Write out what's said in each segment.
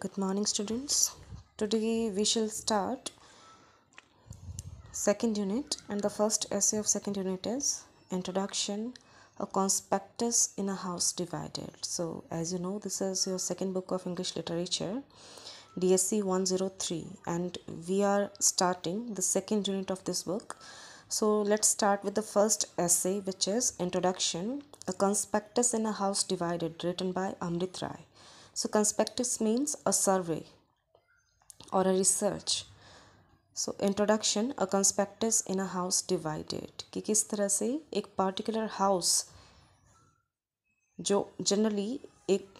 good morning students today we shall start second unit and the first essay of second unit is introduction a conspectus in a house divided so as you know this is your second book of english literature dsc 103 and we are starting the second unit of this book so let's start with the first essay which is introduction a conspectus in a house divided written by amrit rai So conspectus means a survey or a research. So introduction a conspectus in a house divided कि किस तरह से एक particular house जो generally एक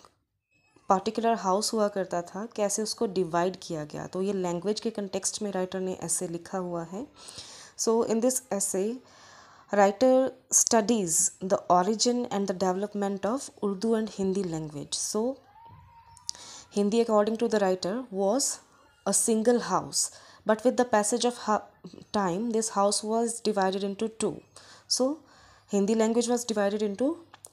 particular house हुआ करता था कैसे उसको डिवाइड किया गया तो ये लैंग्वेज के कंटेक्स्ट में राइटर ने ऐसे लिखा हुआ है so in this essay writer studies the origin and the development of Urdu and Hindi language so Hindi, according to the writer, was a single house, but with the passage of time, this house was divided into two. So, Hindi language was divided into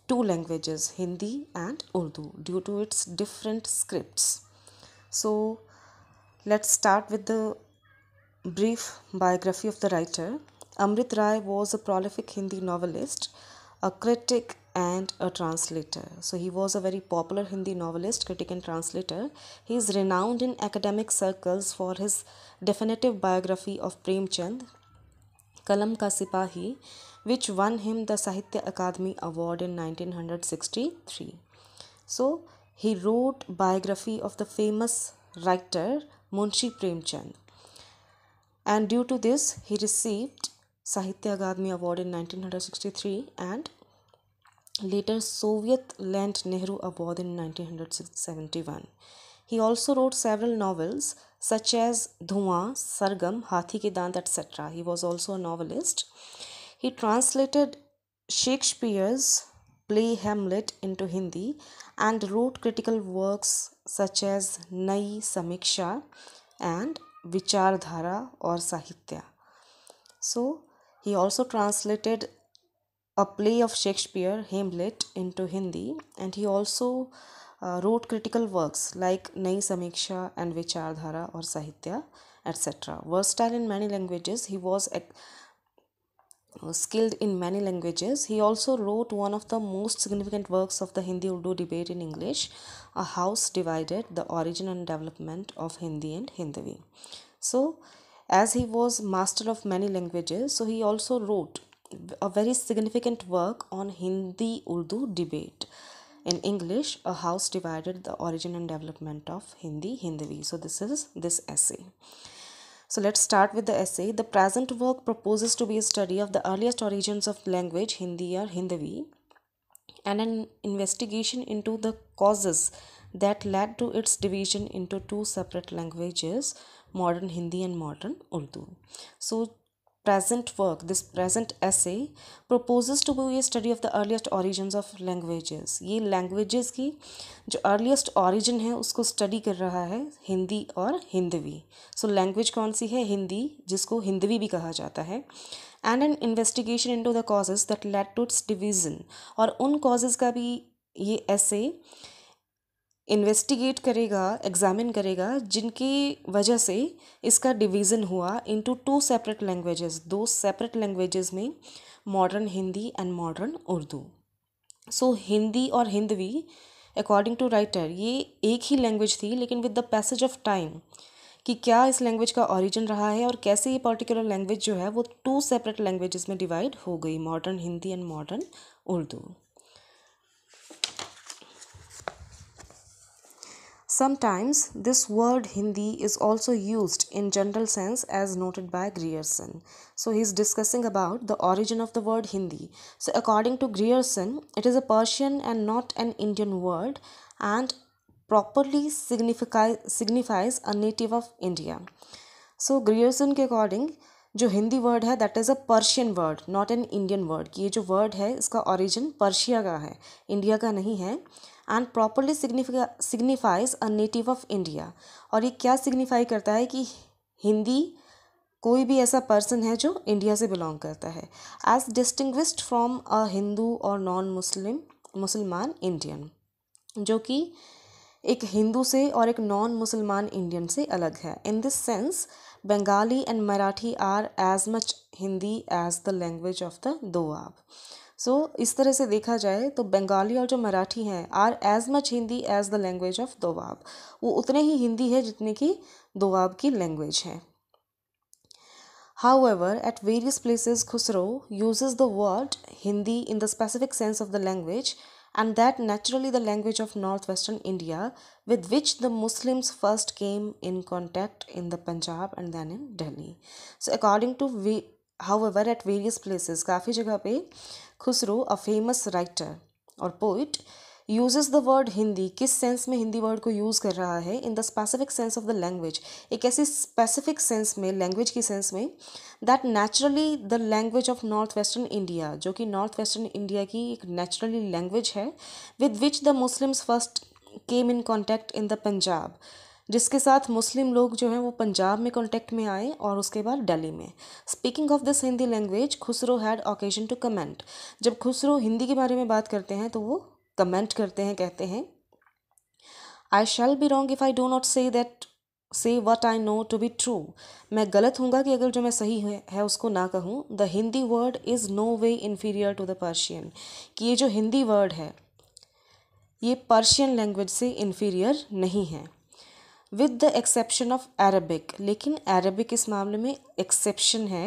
two languages, Hindi and Urdu, due to its different scripts. So, let's start with the brief biography of the writer. Amrit Rai was a prolific Hindi novelist, a critic, and a translator. So he was a very popular Hindi novelist, critic and translator. He is renowned in academic circles for his definitive biography of Premchand, Kalam Ka Sipahi, which won him the Sahitya Akademi Award in 1963. So he wrote biography of the famous writer Munshi Premchand. And due to this, he received Sahitya Akademi Award in 1963 and Later, Soviet lent Nehru a award in 1971. He also wrote several novels such as Dhua, Sargam, Hathi Ke Dant, etc. He was also a novelist. He translated Shakespeare's play Hamlet into Hindi and wrote critical works such as Nai Samiksha and Vichardhara or Sahitya. So, he also translated a play of Shakespeare, Hamlet, into Hindi, and he also uh, wrote critical works like Nai Samiksha and Vichardhara or Sahitya, etc. Versatile in many languages, he was uh, skilled in many languages. He also wrote one of the most significant works of the Hindi Urdu debate in English, A House Divided The Origin and Development of Hindi and Hindavi. So, as he was master of many languages, so he also wrote a very significant work on Hindi Urdu debate. In English, A House Divided The Origin and Development of Hindi Hindavi. So, this is this essay. So, let's start with the essay. The present work proposes to be a study of the earliest origins of language Hindi or Hindavi and an investigation into the causes that led to its division into two separate languages modern Hindi and modern Urdu. So, present work, this present essay, proposes to be a study of the earliest origins of languages. ये languages की जो earliest origin है उसको study कर रहा है हिंदी और Hindavi So language कौन सी है हिंदी जिसको हिंदवी भी कहा जाता है And an investigation into the causes that led to its division. और उन causes का भी ये essay इन्वेस्टिगेट करेगा एग्ज़ामिन करेगा जिनकी वजह से इसका डिवीज़न हुआ इनटू टू सेपरेट लैंग्वेजेस दो सेपरेट लैंग्वेजेस में modern Hindi and modern Urdu so Hindi और हिंदवी अकॉर्डिंग टू राइटर ये एक ही लैंग्वेज थी लेकिन with the passage of time कि क्या इस लैंग्वेज का ओरिजिन रहा है और कैसे ये पर्टिकुलर लैंग्वेज जो है वो टू सेपरेट लैंग्वेजेस में डिवाइड हो गई modern Hindi and modern Urdu Sometimes this word Hindi is also used in general sense as noted by Grierson. So he's discussing about the origin of the word Hindi. So according to Grierson, it is a Persian and not an Indian word and properly signifies a native of India. So Grierson according जो Hindi word that is a Persian word, not an Indian word. Indian word कि ये जो word है इसका origin Persia and properly signifies a native of India और ये क्या signify करता है कि हिंदी कोई भी ऐसा पर्सन है जो इंडिया से बिलोंग करता है as distinct from a Hindu और नॉन मुस्लिम मुसलमान इंडियन जो कि एक हिंदू से और एक नॉन मुसलमान इंडियन से अलग है in this sense Bengali and Marathi are as much Hindi as the language of the Doab so so, इस तरह से देखा जाए तो बंगाली और जो मराठी हैं are as much Hindi as the language of Doab वो उतने ही हिंदी है जितने की दोवाब की लैंग्वेज है however at various places Khusro uses the word Hindi in the specific sense of the language and that naturally the language of north western India with which the Muslims first came in contact in the Punjab and then in Delhi so according to we however at various places काफ़ी जगह पे Khusro a famous writer और poet uses the word Hindi किस सेंस में Hindi word को use कर रहा है in the specific sense of the language एक ऐसी स्पेसिफिक सेंस में लैंग्वेज की सेंस में that naturally the language of north western India जो कि नॉर्थ वेस्टर्न इंडिया की एक नेचुरली लैंग्वेज है with which the Muslims first came in contact in the Punjab जिसके साथ मुस्लिम लोग जो हैं वो पंजाब में कॉन्टेक्ट में आए और उसके बाद दिल्ली में speaking of this Hindi language Khusro had occasion to comment जब खुसरो हिंदी के बारे में बात करते हैं तो वो कमेंट करते हैं कहते हैं I shall be wrong if I do not say that say what I know to be true मैं गलत हूँगा कि अगर जो मैं सही है, है उसको ना कहूँ the Hindi word is no way inferior to the Persian कि ये जो हिंदी वर्ड है ये पर्शियन लैंग्वेज से इन्फीरियर नहीं है with the exception of Arabic लेकिन अरबिक इस मामले में एक्सेप्शन है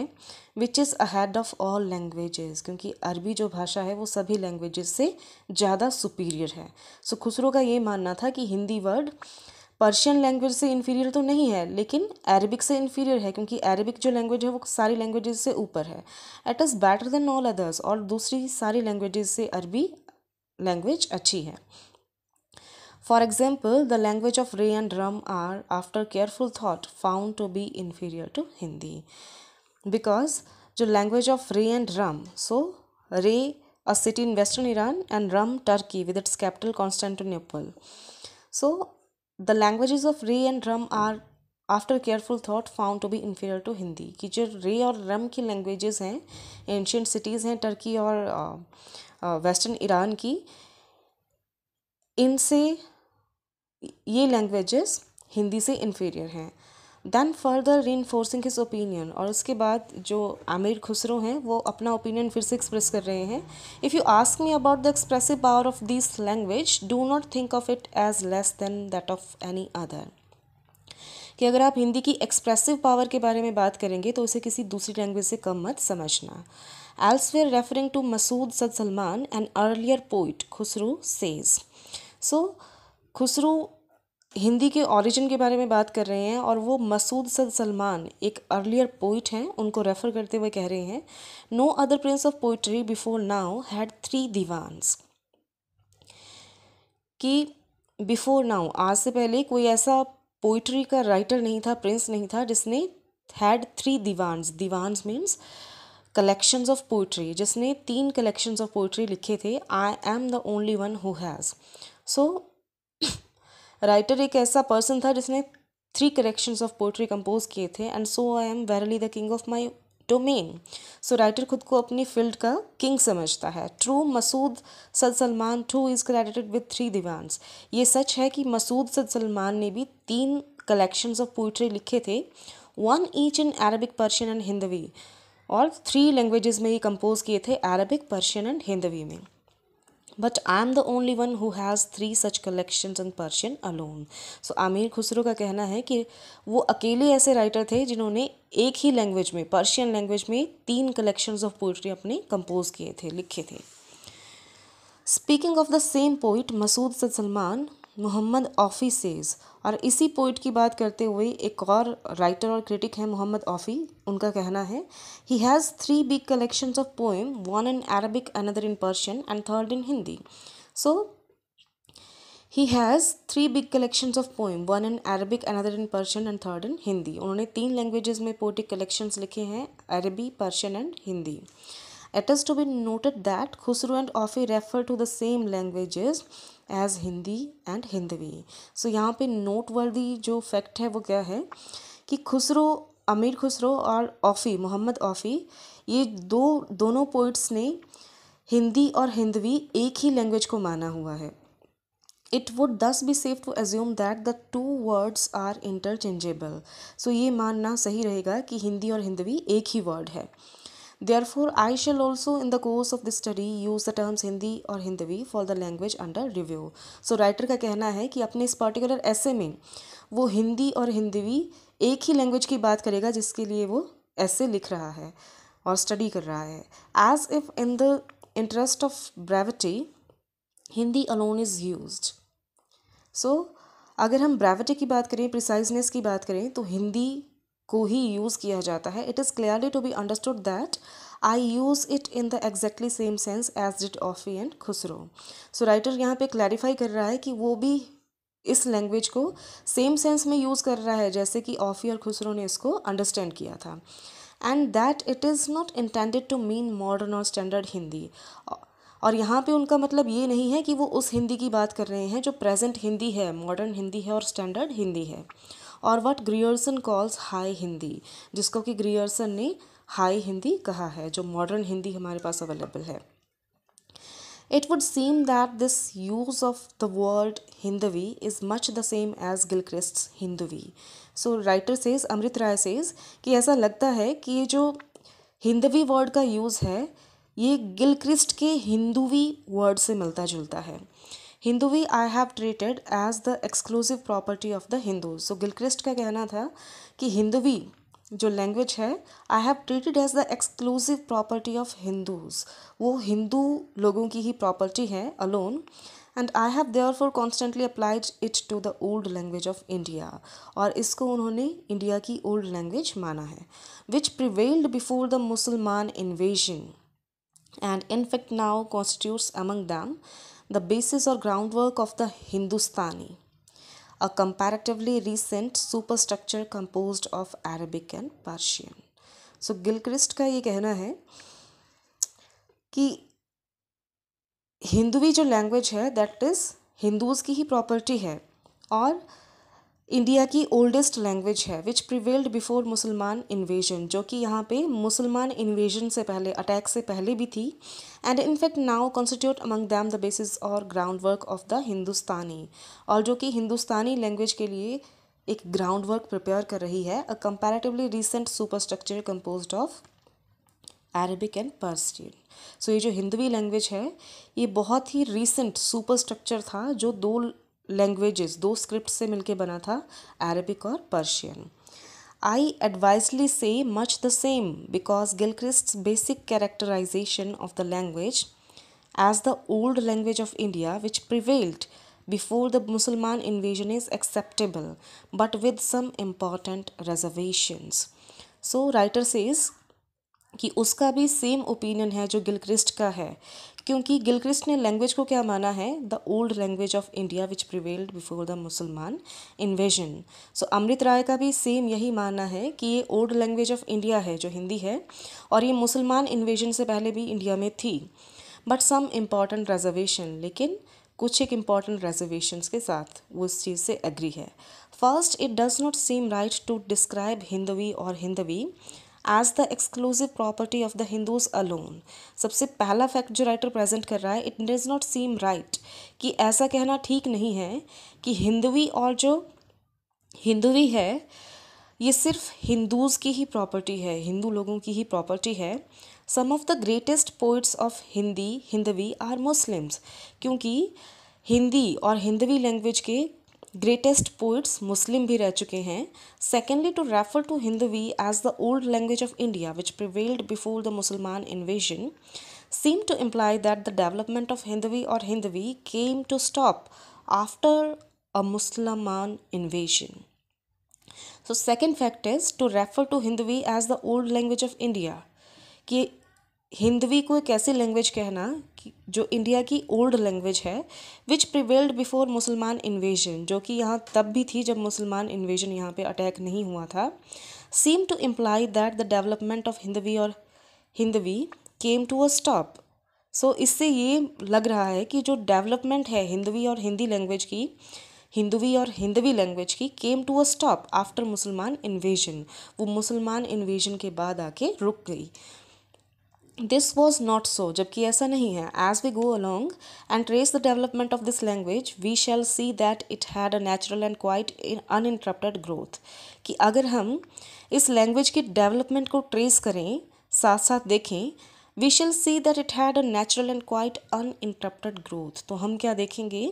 which is ahead of all languages क्योंकि अरबी जो भाषा है वो सभी लैंग्वेजेस से ज़्यादा सुपीरियर है सो so, खुसरो का ये मानना था कि हिंदी वर्ड पर्शियन लैंग्वेज से इन्फीरियर तो नहीं है लेकिन अरबिक से इन्फीरियर है क्योंकि अरबिक जो लैंग्वेज है वो सारी लैंग्वेजेस से ऊपर है it is better than all others और दूसरी सारी लैंग्वेजेस से अरबी लैंग्वेज अच्छी है For example, the language of Ray and Ram are, after careful thought, found to be inferior to Hindi. Because the language of Ray and Ram, so Ray, a city in western Iran, and Ram, Turkey, with its capital Constantinople. So the languages of Ray and Ram are after careful thought, found to be inferior to Hindi. कि जो रे और रम की languages हैं ancient cities हैं Turkey और uh, uh, western Iran की इनसे ये लैंग्वेजेस हिंदी से इन्फीरियर हैं then further reinforcing his opinion और उसके बाद जो आमिर खुसरो हैं वो अपना ओपिनियन फिर से एक्सप्रेस कर रहे हैं if you ask me about the expressive power of this language do not think of it as less than that of any other कि अगर आप हिंदी की एक्सप्रेसिव पावर के बारे में बात करेंगे तो उसे किसी दूसरी लैंग्वेज से कम मत समझना elsewhere referring to Masud Sad Salman an earlier poet Khusru so So, Khusru Hindi के ऑरिजिन के बारे में बात कर रहे हैं और वो मसूद सद सलमान एक अर्लियर पोइट हैं उनको रेफ़र करते हुए कह रहे हैं no other prince of poetry before now had three diwans कि बिफोर नाउ आज से पहले कोई ऐसा पोइट्री का राइटर नहीं था प्रिंस नहीं था जिसने had three diwans diwans means collections of poetry जिसने तीन कलेक्शंस ऑफ पोइट्री लिखे थे I am the only one who has so writer एक ऐसा पर्सन था जिसने three collections of poetry compose किए थे and so I am verily the king of my domain so writer खुद को अपनी फील्ड का किंग समझता है true Masud Sad Salman too is credited with three diwans ये सच है कि मसूद सद सलमान ने भी तीन कलेक्शंस ऑफ पोइट्री लिखे थे one each in Arabic Persian and Hindavi और थ्री लैंग्वेजेस में ये कंपोज किए थे अरबिक पर्शियन एंड हिंदवी में but I am the only one who has three such collections in Persian alone so Amir Khusro का कहना है कि वो अकेले ऐसे राइटर थे जिन्होंने एक ही लैंग्वेज में पर्शियन लैंग्वेज में तीन कलेक्शंस ऑफ पोइट्री अपने कंपोज किए थे लिखे थे speaking of the same poet Masud Salman Mohammad Aufi says और इसी पोइट की बात करते हुए एक और राइटर और क्रिटिक हैं मोहम्मद ऑफ़ी उनका कहना है he has three big collections of poem one in Arabic another in Persian and third in Hindi so he has three big collections of poem one in Arabic another in Persian and third in Hindi उन्होंने तीन languages में poetic collections लिखे हैं अरबी Persian and Hindi It is to be noted that Khusru and Aufi refer to the same languages as Hindi and Hindavi सो यहाँ पे noteworthy जो fact है वो क्या है कि खुसरो अमीर खुसरो और ऑफ़ी मोहम्मद ऑफ़ी ये दो दोनों पोइट्स ने हिंदी और हिंदवी एक ही लैंग्वेज को माना हुआ है it would thus be safe to assume that the two words are interchangeable so ये मानना सही रहेगा कि हिंदी और हिंदवी एक ही वर्ड है Therefore, I shall also in the course of this study use the terms Hindi और Hindavi for the language under review. So, writer का कहना है कि अपने इस particular essay में वो हिंदी और हिंदवी एक ही लैंग्वेज की बात करेगा जिसके लिए वो ऐसे लिख रहा है और स्टडी कर रहा है as if in the interest of brevity Hindi alone is use so अगर हम ब्रेविटी की बात करें प्रिसाइजनेस की बात करें तो हिंदी को ही यूज़ किया जाता है it is clearly to be understood that I use it in the exactly same sense as did Aufi and Khusro so writer यहाँ पे क्लैरिफाई कर रहा है कि वो भी इस लैंग्वेज को सेम सेंस में यूज़ कर रहा है जैसे कि ऑफी और खुसरो ने इसको अंडरस्टैंड किया था and that it is not intended to mean modern और स्टैंडर्ड हिंदी और यहाँ पे उनका मतलब ये नहीं है कि वो उस हिंदी की बात कर रहे हैं जो प्रेजेंट हिंदी है मॉडर्न हिंदी है और स्टैंडर्ड हिंदी है और what Grierson calls high Hindi जिसको कि ग्रियर्सन ने हाई हिंदी कहा है जो मॉडर्न हिंदी हमारे पास अवेलेबल है it would seem that this use of the word Hindavi is much the same as Gilchrist Hindavi so writer says Amrit Rai says कि ऐसा लगता है कि ये जो हिंदवी वर्ड का यूज़ है ये गिलक्रिस्ट के हिंदुवी वर्ड से मिलता जुलता है Hinduvi I have treated as the exclusive property of the Hindu so Gilchrist का कहना था कि वी जो लैंग्वेज है I have treated as the exclusive property of Hindus वो हिंदू लोगों की ही प्रॉपर्टी है alone and I have therefore constantly applied it to the old language of India और इसको उन्होंने इंडिया की ओल्ड लैंग्वेज माना है which prevailed before the Musalman invasion and in fact now constitutes among them the basis or groundwork of the Hindustani, a comparatively recent superstructure composed of Arabic and Persian. so, Gilchrist का ये कहना है कि हिंदवी जो language है that is Hindus की ही property है और इंडिया की ओल्डेस्ट लैंग्वेज है which prevailed before Musalman invasion जो कि यहाँ पे मुसलमान इन्वेजन से पहले अटैक से पहले भी थी and in fact now constitute among them the basis or groundwork of the Hindustani और जो कि हिंदुस्तानी लैंग्वेज के लिए एक ग्राउंड वर्क प्रिपेयर कर रही है a comparatively recent structure compose of Arabic and Persian so ये जो हिंदवी लैंग्वेज है ये बहुत ही रिसेंट सुपर स्ट्रक्चर था जो दो लैंग्वेजेस दो स्क्रिप्ट से मिलके बना था अरेबिक और Persian I advisedly say much the same because Gilchrist basic characterization of the language as the old language of India which prevailed before the Musalman invasion is acceptable but with some important reservations so writer say is कि उसका भी same opinion है जो Gilchrist का है क्योंकि Gilchrist ने language को क्या माना है the old language of India which prevailed before the Musalman invasion so Amrit Rai का भी सेम यही मानना है कि ये ओल्ड लैंग्वेज ऑफ इंडिया है जो हिंदी है और ये मुसलमान इन्वेजन से पहले भी इंडिया में थी बट सम इम्पॉर्टेंट रिजर्वेशन लेकिन कुछ एक इम्पॉर्टेंट रेजर्वेशन के साथ वो इस चीज़ से एग्री है first it does not seem right to describe Hindavi or Hindavi as the exclusive property of the Hindus alone सबसे पहला फैक्ट जो राइटर प्रेजेंट कर रहा है it does not seem right कि ऐसा कहना ठीक नहीं है कि हिंदवी और जो हिंदवी है ये सिर्फ हिंदूज़ की ही प्रॉपर्टी है हिंदू लोगों की ही प्रॉपर्टी है some of the greatest poets of Hindi Hindavi are Muslims क्योंकि हिंदी और हिंदवी लैंग्वेज के ग्रेटेस्ट पोइट्स मुस्लिम भी रह चुके हैं secondly to refer to Hindavi as the old language of India which prevailed before the Musalman invasion seem to imply that the development of Hindavi or Hindavi came to stop after a Musalman invasion so second fact is to refer to Hindavi as the old language of India कि हिंदवी को एक ऐसी language कहना कि जो India की old language है which prevailed before Musalman invasion जो कि यहाँ तब भी थी जब मुसलमान इन्वेजन यहाँ पे अटैक नहीं हुआ था seem to imply that the development of Hindavi or Hindavi came to a stop so इससे ये लग रहा है कि जो डेवलपमेंट है हिंदवी और हिंदी लैंग्वेज की हिंदवी और हिंदवी लैंग्वेज की came to a stop after Musalman invasion वो मुसलमान इन्वेजन के बाद आके रुक गई this was not so जबकि ऐसा नहीं है as we go along and trace the development of this language we shall see that it had a natural and quite uninterrupted growth कि अगर हम इस language की development को trace करें साथ साथ देखें we shall see that it had a natural and quite uninterrupted growth तो हम क्या देखेंगे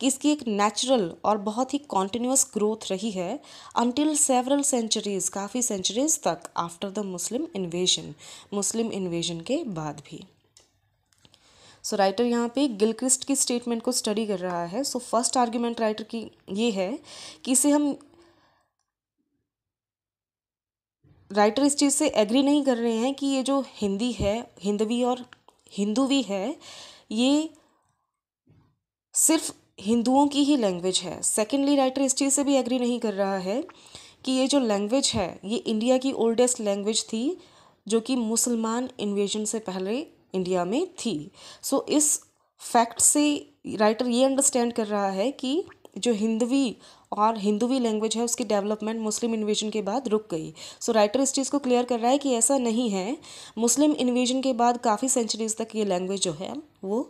कि इसकी एक नेचुरल और बहुत ही कॉन्टिन्यूस ग्रोथ रही है अनटिल सेवरल सेंचुरीज काफ़ी सेंचुरीज तक after the Muslim invasion Muslim invasion के बाद भी सो राइटर यहाँ पे गिलक्रिस्ट की स्टेटमेंट को स्टडी कर रहा है सो फर्स्ट आर्ग्यूमेंट राइटर की ये है कि इसे हम राइटर इस चीज़ से एग्री नहीं कर रहे हैं कि ये जो हिंदी है हिंदवी और हिंदूवी है ये सिर्फ हिंदुओं की ही लैंग्वेज है सेकेंडली राइटर इस चीज़ से भी एग्री नहीं कर रहा है कि ये जो लैंग्वेज है ये इंडिया की ओल्डेस्ट लैंग्वेज थी जो कि मुसलमान इन्वेजन से पहले इंडिया में थी सो so, इस फैक्ट से राइटर ये अंडरस्टैंड कर रहा है कि जो हिंदवी और हिंदवी लैंग्वेज है उसकी डेवलपमेंट मुस्लिम इन्वेजन के बाद रुक गई सो राइटर इस चीज़ को क्लियर कर रहा है कि ऐसा नहीं है मुस्लिम इन्वेजन के बाद काफ़ी सेंचुरीज तक ये लैंग्वेज जो है वो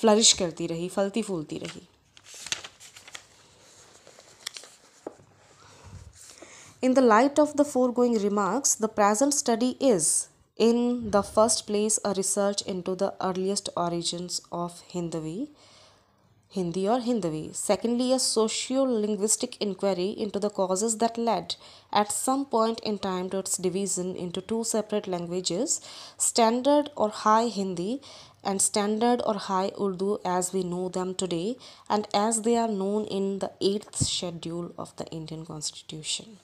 फ्लरिश करती रही फलती फूलती रही in the light of the foregoing remarks the present study is in the first place a research into the earliest origin of Hindavi Hindi or Hindavi. Secondly, a socio-linguistic inquiry into the causes that led at some point in time to its division into two separate languages, Standard or High Hindi and Standard or High Urdu as we know them today and as they are known in the 8th schedule of the Indian Constitution.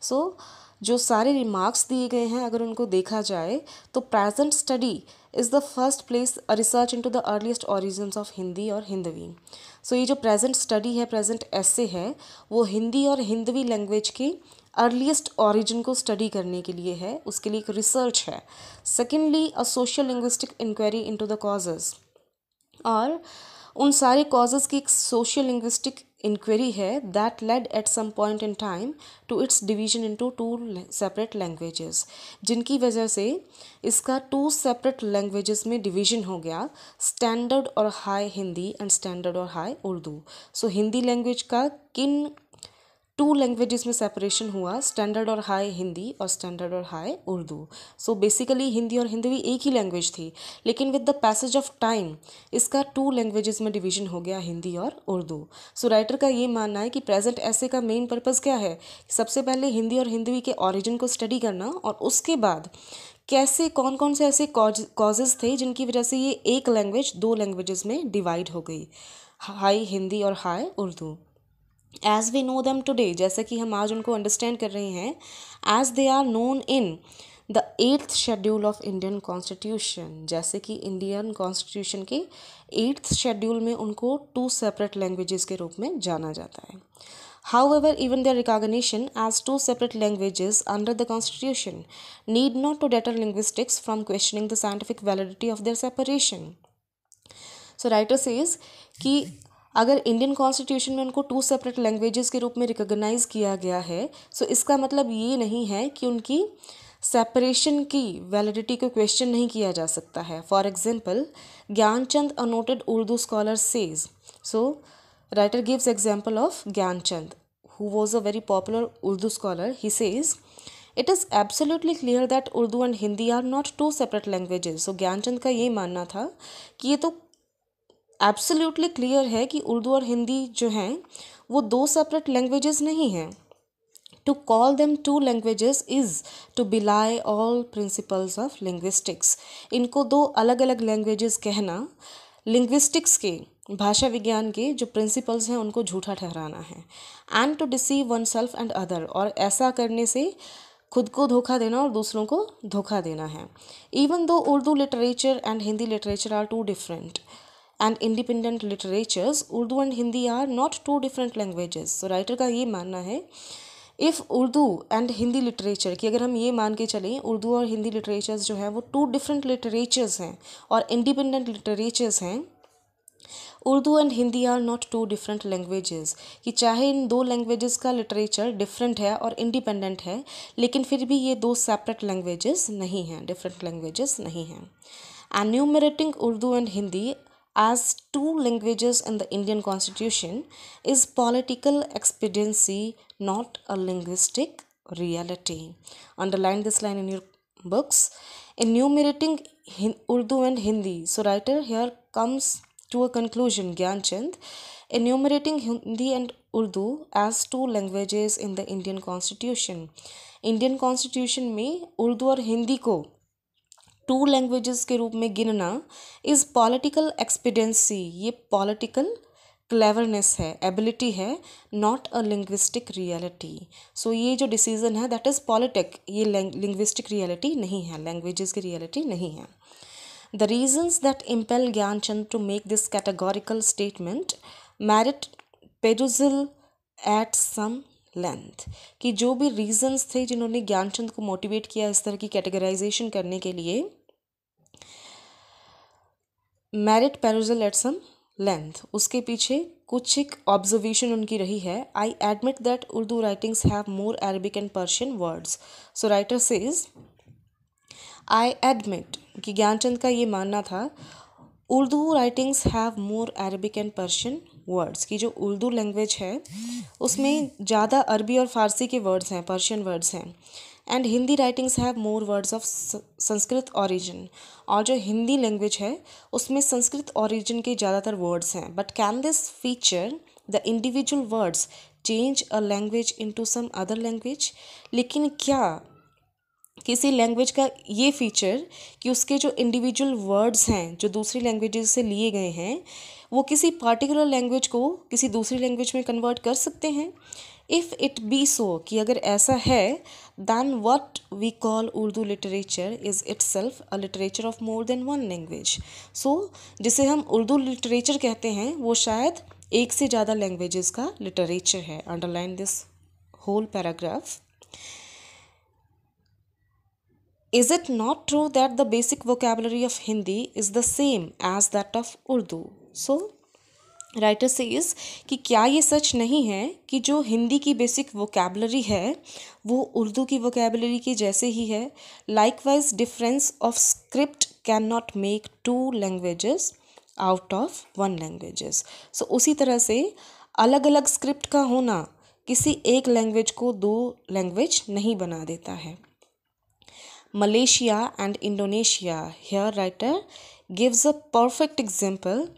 So, जो सारे remarks दिए गए हैं अगर उनको देखा जाए तो present study is the first place research into the earliest origins of Hindi और हिंदवी सो ये जो प्रेजेंट स्टडी है प्रेजेंट ऐसे है वो हिंदी और हिंदवी लैंग्वेज के अर्लीस्ट ऑरिजिन को स्टडी करने के लिए है उसके लिए एक रिसर्च है secondly a social linguistic inquiry into the causes और उन सारे कॉजेज़ की एक social linguistic inquiry hai that led at some point in time to its division into two separate languages jinki wajah se iska two separate languages mein division ho gaya standard और high hindi and standard और high urdu so hindi language ka kin two languages में separation हुआ standard और high Hindi और standard और high Urdu so basically Hindi और हिंदी एक ही लैंग्वेज थी लेकिन with the passage of time इसका टू लैंग्वेजेस में डिवीजन हो गया हिंदी और उर्दू सो so, राइटर का ये मानना है कि प्रेजेंट ऐसे का मेन पर्पज़ क्या है सबसे पहले हिंदी और हिंदी के ऑरिजिन को स्टडी करना और उसके बाद कैसे कौन कौन से ऐसे कॉजेज़ थे जिनकी वजह से ये एक लैंग्वेज दो लैंग्वेजेस में डिवाइड हो गई हाई हिंदी और high Urdu as we know them today जैसे कि हम आज उनको अंडरस्टैंड कर रहे हैं as they are known in the eighth schedule of Indian constitution जैसे कि इंडियन कॉन्स्टिट्यूशन के एट्थ शेड्यूल में उनको टू सेपरेट लैंग्वेजेस के रूप में जाना जाता है however even their recognition as two separate languages under the constitution need not to deter linguistics from questioning the scientific validity of their separation so writers is कि अगर Indian constitution में उनको टू सेपरेट लैंग्वेजेस के रूप में recognise किया गया है सो so इसका मतलब ये नहीं है कि उनकी सेपरेशन की वैलिडिटी को क्वेश्चन नहीं किया जा सकता है for example Gyanchand a noted Urdu scholar says so writer gives example of Gyanchand who was a very popular Urdu scholar he says it is absolutely clear that Urdu and Hindi are not two separate languages so Gyanchand का यही मानना था कि ये तो absolutely clear है कि उर्दू और हिंदी जो हैं वो दो सेपरेट लैंग्वेजेस नहीं हैं to call them two languages is to belie all principles of linguistics इनको दो अलग अलग लैंग्वेजेस कहना लिंग्विस्टिक्स के भाषा विज्ञान के जो प्रिंसिपल्स हैं उनको झूठा ठहराना है and to deceive oneself and other और ऐसा करने से खुद को धोखा देना और दूसरों को धोखा देना है even though Urdu literature and Hindi literature are two different and independent literatures Urdu and Hindi are not two different languages तो राइटर का ये मानना है if Urdu and Hindi literature की अगर हम ये मान के चलें उर्दू और हिंदी लिटरेचर्स जो हैं वो टू डिफरेंट लिटरेचर्स हैं और इंडिपेंडेंट लिटरेचर्स हैं Urdu and Hindi are not two different languages कि चाहे इन दो लैंग्वेजेस का लिटरेचर डिफरेंट है और इंडिपेंडेंट है लेकिन फिर भी ये दो सेपरेट लैंग्वेजेस नहीं हैं डिफरेंट लैंग्वेजेस नहीं हैं enumerating Urdu and Hindi as two languages in the Indian constitution is political expediency not a linguistic reality underline this line in your books enumerating Hin Urdu and Hindi so writer here comes to a conclusion Gyan Chand enumerating Hindi and Urdu as two languages in the Indian constitution Indian constitution में Urdu और Hindi को two languages के रूप में गिनना is political expediency ये political cleverness है ability है not a linguistic reality so ये जो डिसीज़न है दैट इज़ पॉलिटिक ये लिंग्विस्टिक रियलिटी नहीं है लैंग्वेजेस की रियलिटी नहीं है the reasons that impel Gyanchand to make this categorical statement merit perusal at some length कि जो भी रीजन्स थे जिन्होंने ज्ञानचंद को मोटिवेट किया इस तरह की कैटेगराइजेशन करने के लिए merit perusal at some length उसके पीछे कुछ एक ऑब्जर्वेशन उनकी रही है I admit that Urdu writings have more Arabic and Persian words so writer says I admit कि ज्ञानचंद का ये मानना था Urdu writings have more Arabic and Persian words की जो उर्दू लैंग्वेज है उसमें ज़्यादा अरबी और फारसी के वर्ड्स हैं पर्शियन वर्ड्स हैं and Hindi writings have more words of Sanskrit origin और जो हिंदी लैंग्वेज है उसमें संस्कृत ओरिजिन के ज़्यादातर वर्ड्स हैं but can this feature the individual words change a language into some other language लेकिन क्या किसी लैंग्वेज का ये फीचर कि उसके जो इंडिविजुअल वर्ड्स हैं जो दूसरी लैंग्वेज से लिए गए हैं वो किसी पार्टिकुलर लैंग्वेज को किसी दूसरी लैंग्वेज में कन्वर्ट कर सकते हैं इफ़ इट बी सो कि अगर ऐसा है then what we call Urdu literature is itself a literature of more than one language. So jise hum urdu literature kehte hain wo shayad ek se zyada languages ka literature hai underline this whole paragraph. Is it not true that the basic vocabulary of Hindi is the same as that of Urdu? So writer say is कि क्या ये सच नहीं है कि जो हिंदी की basic vocabulary है वो उर्दू की वोकेबलरी के जैसे ही है likewise difference of script can not make two languages out of one languages so उसी तरह से अलग अलग स्क्रिप्ट का होना किसी एक लैंग्वेज को दो लैंग्वेज नहीं बना देता है Malaysia and Indonesia here writer gives a perfect example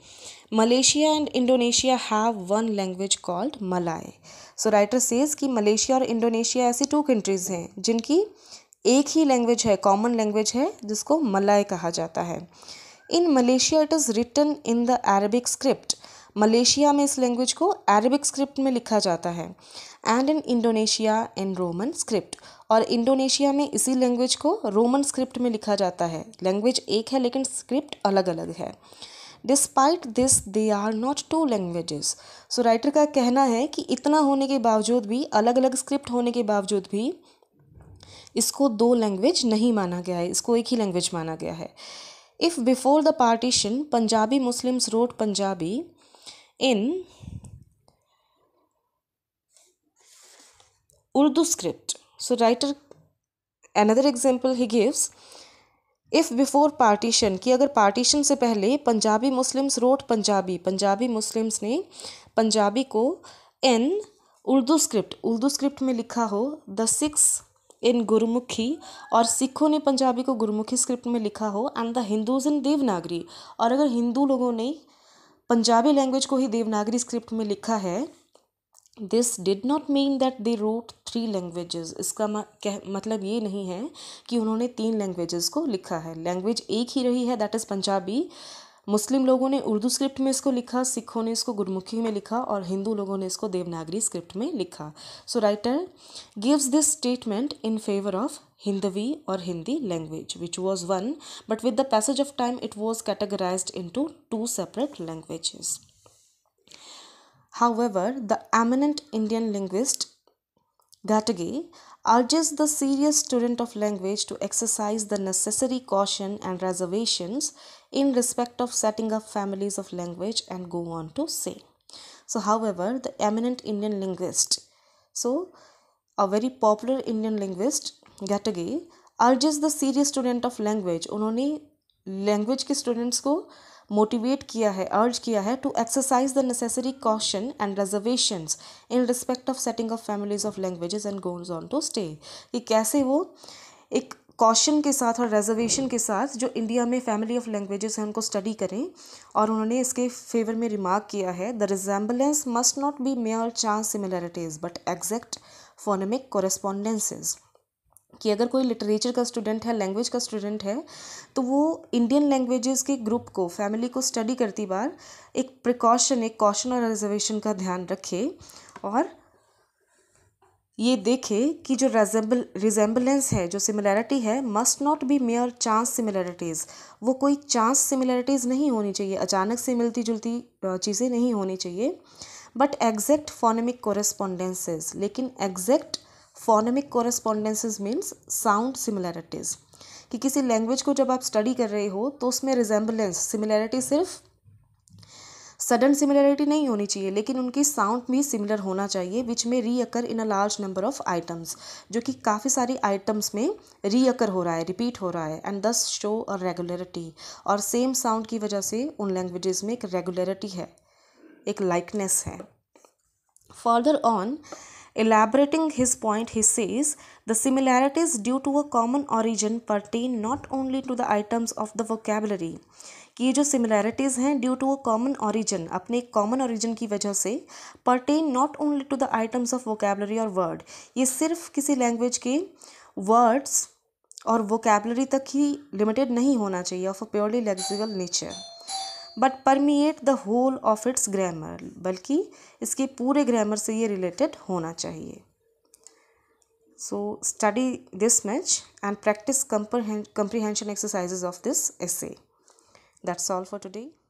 Malaysia and Indonesia have one language called Malay so writer says कि मलेशिया और इंडोनेशिया ऐसी टू कंट्रीज हैं जिनकी एक ही लैंग्वेज है कॉमन लैंग्वेज है जिसको मलाय कहा जाता है in Malaysia it is written in the Arabic script Malaysia में इस लैंग्वेज को अरबिक स्क्रिप्ट में लिखा जाता है and in Indonesia in Roman script और इंडोनेशिया में इसी लैंग्वेज को रोमन स्क्रिप्ट में लिखा जाता है लैंग्वेज एक है लेकिन स्क्रिप्ट अलग अलग है despite this they are not two languages so writer का कहना है कि इतना होने के बावजूद भी अलग अलग स्क्रिप्ट होने के बावजूद भी इसको दो लैंग्वेज नहीं माना गया है इसको एक ही लैंग्वेज माना गया है if before the partition Punjabi Muslims wrote Punjabi in Urdu script so writer another example ही गिव्स इफ़ बिफोर पार्टीशन कि अगर पार्टीशन से पहले Punjabi Muslims wrote Punjabi Punjabi Muslims ने पंजाबी को in Urdu script Urdu script में लिखा हो द सिक्स इन गुरुमुखी और सिखों ने पंजाबी को गुरुमुखी स्क्रिप्ट में लिखा हो and the Hindus in Devanagari और अगर हिंदू लोगों ने पंजाबी लैंग्वेज को ही देवनागरी स्क्रिप्ट में लिखा है this did not mean that they wrote three languages इसका कह मतलब ये नहीं है कि उन्होंने तीन लैंग्वेजेस को लिखा है लैंग्वेज एक ही रही है दैट इज़ पंजाबी मुस्लिम लोगों ने उर्दू स्क्रिप्ट में इसको लिखा सिखों ने इसको गुरमुखी में लिखा और हिंदू लोगों ने इसको देवनागरी स्क्रिप्ट में लिखा so writer gives this statement in favour of Hindavi और Hindi language which was one but with the passage of time it was categorize into two separate languages However, the eminent Indian linguist Ghatage urges the serious student of language to exercise the necessary caution and reservations in respect of setting up families of language and go on to say. So, however, the eminent Indian linguist, so a very popular Indian linguist Ghatage urges the serious student of language, उन्होंने language के students को motivate किया है urge किया है to exercise the necessary caution and reservation in respect of setting of families of languages and goes on to state कि कैसे वो एक कॉशन के साथ और रिजर्वेशन के साथ जो इंडिया में फैमिली ऑफ लैंग्वेजेस हैं उनको स्टडी करें और उन्होंने इसके फेवर में रिमार्क किया है the resemblance must not be mere chance similarities but exact phonemic correspondences कि अगर कोई लिटरेचर का स्टूडेंट है लैंग्वेज का स्टूडेंट है तो वो इंडियन लैंग्वेजेस के ग्रुप को फैमिली को स्टडी करती बार एक प्रिकॉशन एक कॉशन और रिजर्वेशन का ध्यान रखे और ये देखे कि जो रेजेंबल रिजेंबलेंस है जो सिमिलैरिटी है must not be mere chance similarities वो कोई चांस सिमिलैरिटीज़ नहीं होनी चाहिए अचानक से मिलती जुलती चीज़ें नहीं होनी चाहिए बट एग्जैक्ट फोनेमिक कोरेस्पॉन्डेंसेज लेकिन exact phonemic correspondences means sound similarities कि किसी लैंग्वेज को जब आप स्टडी कर रहे हो तो उसमें रिजेंबलेंस सिमिलैरिटी सिर्फ सडन सिमिलैरिटी नहीं होनी चाहिए लेकिन उनकी साउंड भी सिमिलर होना चाहिए विच में reoccur in a large number of items जो कि काफ़ी सारी आइटम्स में रीअकर हो रहा है रिपीट हो रहा है and thus show a regularity और सेम साउंड की वजह से उन लैंग्वेजेस में एक रेगुलरिटी है एक लाइकनेस है further on Elaborating his point, he says, the similarities due to a common origin pertain not only to the items of the vocabulary. कि ये जो सिमिलैरिटीज़ हैं due to a common origin अपने एक common origin की वजह से pertain not only to the items of vocabulary और वर्ड ये सिर्फ किसी लैंग्वेज के वर्ड्स और वोकेबलरी तक ही लिमिटेड नहीं होना चाहिए of a purely lexical nature but permeate the whole of its grammar बल्कि इसके पूरे ग्रामर से ये रिलेटेड होना चाहिए so study this much and practice comprehension exercises of this essay that's all for today